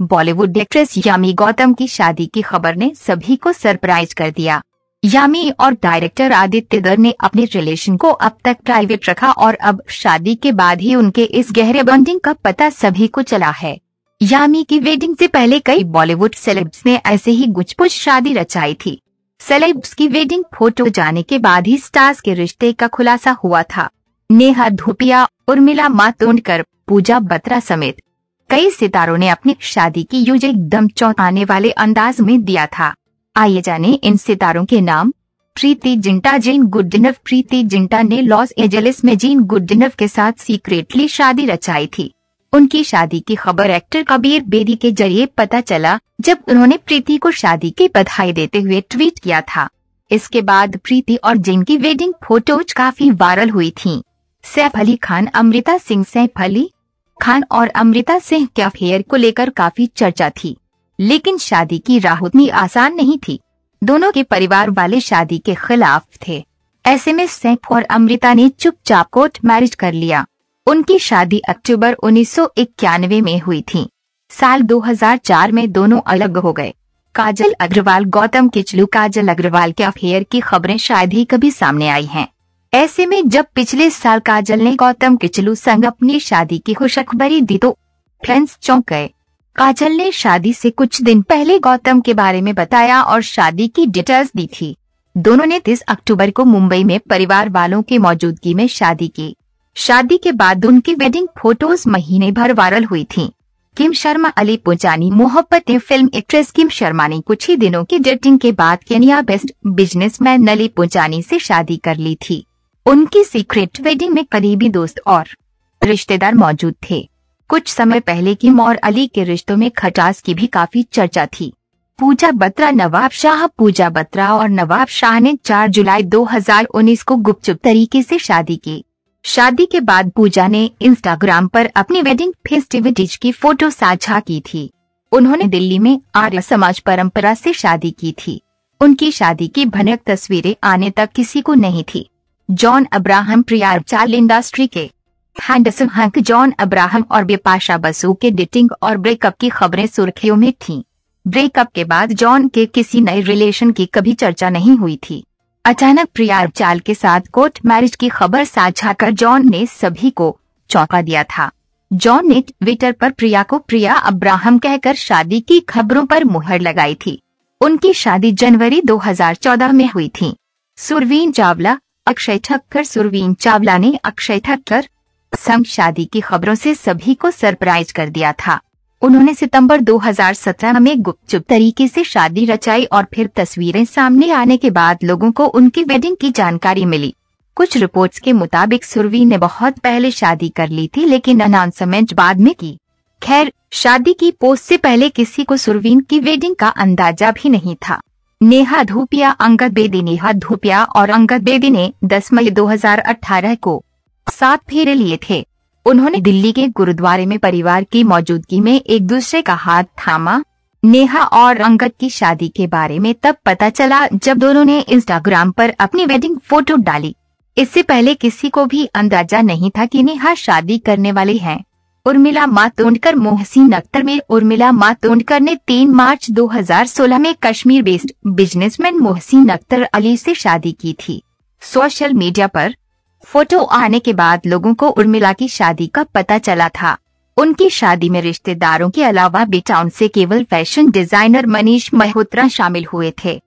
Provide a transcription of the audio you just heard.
Bollywood actress यामी गौतम की शादी की खबर ने सभी को सरप्राइज कर दिया यामी और डायरेक्टर आदित्य दर ने अपने रिलेशन को अब तक प्राइवेट रखा और अब शादी के बाद ही उनके इस गहरे बॉन्डिंग का पता सभी को चला है यामी की वेडिंग से पहले कई बॉलीवुड सेलेब्स ने ऐसे ही गुजपुज शादी रचाई थी सेलेब्स की वेडिंग फोटो जाने के बाद ही स्टार्स के रिश्ते का खुलासा हुआ था नेहा धुपिया उर्मिला मातोंडकर पूजा बत्रा समेत कई सितारों ने अपनी शादी की यूज एकदम चौंकाने वाले अंदाज में दिया था आइए जाने इन सितारों के नाम प्रीति जिंटा जीन गुडिनव प्रीति जिंटा ने लॉस एंजलिस में जीन गुडिनव के साथ सीक्रेटली शादी रचाई थी उनकी शादी की खबर एक्टर कबीर बेदी के जरिए पता चला जब उन्होंने प्रीति को शादी की बधाई देते हुए ट्वीट किया था इसके बाद प्रीति और जिन की वेडिंग फोटोज काफी वायरल हुई थी सैफ अली खान अमृता सिंह सैफ अली खान और अमृता सिंह के अफेयर को लेकर काफी चर्चा थी लेकिन शादी की राह उतनी आसान नहीं थी दोनों के परिवार वाले शादी के खिलाफ थे ऐसे में सैफ और अमृता ने चुपचाप कोर्ट मैरिज कर लिया उनकी शादी अक्टूबर उन्नीस में हुई थी साल 2004 में दोनों अलग हो गए काजल अग्रवाल गौतम किचलू काजल अग्रवाल के अफेयर की खबरें शायद ही कभी सामने आई हैं ऐसे में जब पिछले साल काजल ने गौतम किचलू संग अपनी शादी की खुशखबरी दी तो फैंस चौंक गए काजल ने शादी से कुछ दिन पहले गौतम के बारे में बताया और शादी की डिटेल्स दी थी दोनों ने 30 अक्टूबर को मुंबई में परिवार वालों की मौजूदगी में शादी की शादी के बाद उनकी वेडिंग फोटोज महीने भर वायरल हुई थी किम शर्मा अली पुजानी मोहब्बत फिल्म एक्ट्रेस किम शर्मा ने कुछ ही दिनों की डेटिंग के बाद Kenya best businessman Ali Pujani से शादी कर ली थी उनकी सीक्रेट वेडिंग में करीबी दोस्त और रिश्तेदार मौजूद थे कुछ समय पहले की मोर अली के रिश्तों में खटास की भी काफी चर्चा थी पूजा बत्रा नवाब शाह पूजा बत्रा और नवाब शाह ने 4 जुलाई 2019 को गुपचुप तरीके से शादी की शादी के बाद पूजा ने इंस्टाग्राम पर अपनी वेडिंग फेस्टिविटीज की फोटो साझा की थी उन्होंने दिल्ली में आर्य समाज परंपरा से शादी की थी उनकी शादी की भनक तस्वीरें आने तक किसी को नहीं थी जॉन अब्राहम चाल इंडस्ट्री के हैंडसम हंक जॉन अब्राहम और बिपाशा बसु के डेटिंग और ब्रेकअप की खबरें सुर्खियों में थीं। ब्रेकअप के बाद जॉन के किसी नए रिलेशन की कभी चर्चा नहीं हुई थी अचानक चाल के साथ कोर्ट मैरिज की खबर साझा कर जॉन ने सभी को चौंका दिया था जॉन ने ट्विटर पर प्रिया को प्रिया अब्राहम कहकर शादी की खबरों पर मुहर लगाई थी उनकी शादी जनवरी 2014 में हुई थी सुरवीन चावला अक्षय ठक्कर सुरवीन चावला ने अक्षय ठक्कर संग शादी की खबरों से सभी को सरप्राइज कर दिया था उन्होंने सितंबर 2017 में गुपचुप तरीके से शादी रचाई और फिर तस्वीरें सामने आने के बाद लोगों को उनकी वेडिंग की जानकारी मिली कुछ रिपोर्ट्स के मुताबिक सुरवी ने बहुत पहले शादी कर ली थी लेकिन अनाउंसमेंट बाद में की खैर शादी की पोस्ट से पहले किसी को सुरवीन की वेडिंग का अंदाजा भी नहीं था नेहा धूपिया अंगद बेदी नेहा धूपिया और अंगद बेदी ने 10 मई 2018 को सात फेरे लिए थे उन्होंने दिल्ली के गुरुद्वारे में परिवार की मौजूदगी में एक दूसरे का हाथ थामा नेहा और अंगद की शादी के बारे में तब पता चला जब दोनों ने इंस्टाग्राम पर अपनी वेडिंग फोटो डाली इससे पहले किसी को भी अंदाजा नहीं था कि नेहा शादी करने वाली हैं। उर्मिला मातोंडकर मोहसिन अख्तर में उर्मिला मातोंडकर ने 3 मार्च 2016 में कश्मीर बेस्ड बिजनेसमैन मोहसिन अख्तर अली से शादी की थी सोशल मीडिया पर फोटो आने के बाद लोगों को उर्मिला की शादी का पता चला था उनकी शादी में रिश्तेदारों के अलावा बेटाउन से केवल फैशन डिजाइनर मनीष मल्होत्रा शामिल हुए थे